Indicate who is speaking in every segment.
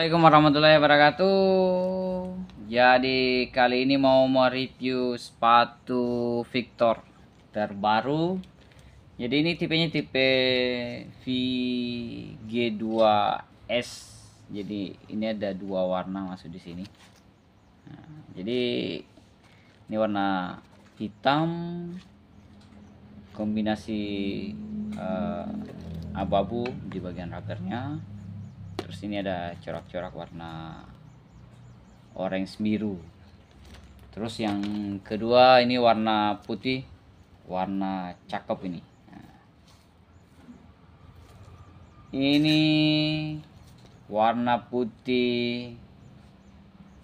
Speaker 1: Assalamualaikum warahmatullahi wabarakatuh Jadi kali ini mau mereview sepatu Victor terbaru Jadi ini tipenya tipe VG2S Jadi ini ada dua warna masuk di sini nah, Jadi ini warna hitam Kombinasi uh, eh, ababu di bagian rakernya terus ini ada corak-corak warna orange biru terus yang kedua ini warna putih warna cakep ini ini warna putih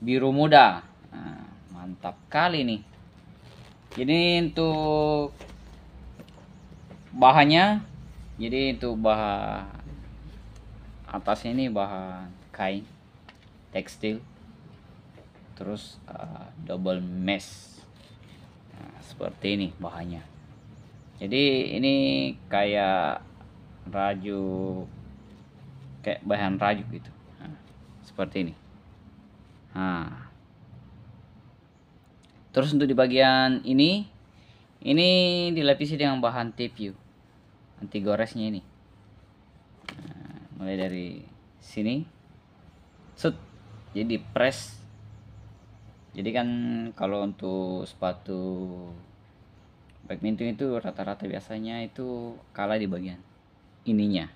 Speaker 1: biru muda nah, mantap kali nih jadi untuk bahannya jadi untuk bahan atas ini bahan kain tekstil terus uh, double mesh nah, seperti ini bahannya jadi ini kayak rajuk kayak bahan rajuk gitu nah, seperti ini nah. terus untuk di bagian ini ini dilapisi dengan bahan TPU anti goresnya ini mulai dari sini sud jadi press jadi kan kalau untuk sepatu badminton itu rata-rata biasanya itu kalah di bagian ininya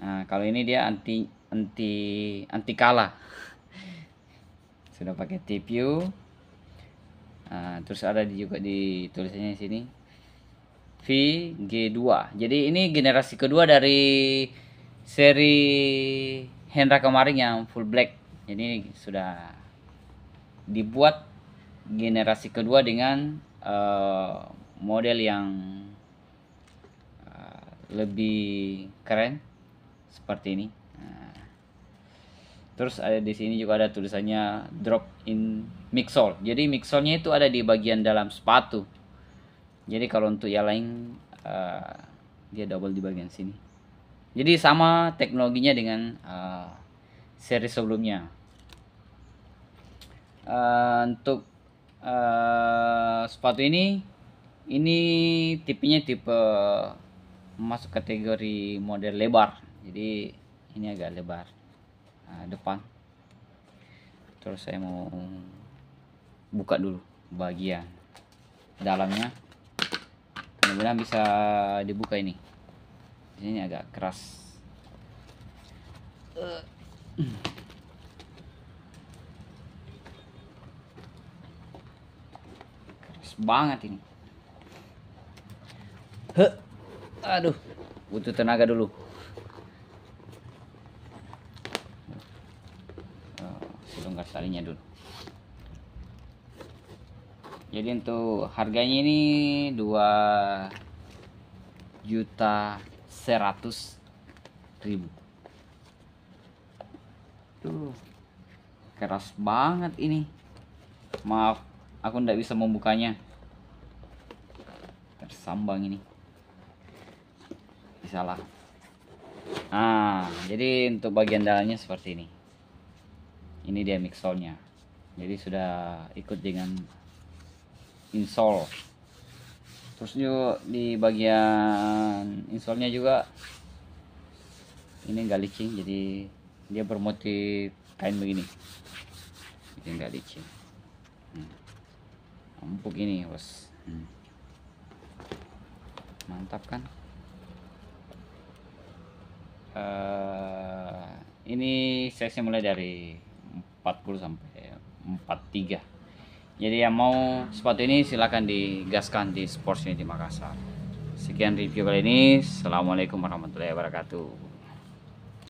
Speaker 1: nah, kalau ini dia anti anti anti kalah sudah pakai TPU nah, terus ada juga di tulisannya di sini VG2 jadi ini generasi kedua dari seri Hendra kemarin yang full black jadi sudah dibuat generasi kedua dengan uh, model yang uh, lebih keren seperti ini nah, terus ada di sini juga ada tulisannya drop in mixol jadi mixolnya itu ada di bagian dalam sepatu jadi kalau untuk yang lain uh, dia double di bagian sini jadi sama teknologinya dengan uh, eh, seri sebelumnya. Uh, untuk uh, sepatu ini, ini tipenya tipe masuk kategori model lebar. Jadi ini agak lebar uh, depan. Terus saya mau buka dulu bagian dalamnya. Kemudian bisa dibuka ini ini agak keras eh. keras banget ini He, aduh butuh tenaga dulu eh, longgar talinya dulu jadi untuk harganya ini 2 juta seratus ribu tuh keras banget ini maaf aku ndak bisa membukanya tersambang ini bisalah nah jadi untuk bagian dalamnya seperti ini ini dia mixolnya jadi sudah ikut dengan insol. terus juga di bagian insolnya juga ini enggak licin jadi dia bermotif kain begini jadi enggak licin hmm. empuk ini bos hmm. mantap kan uh, ini saya mulai dari 40 sampai 43 jadi yang mau sepatu ini silahkan digaskan di sports ini di Makassar Sekian review kali ini. Assalamualaikum warahmatullahi wabarakatuh.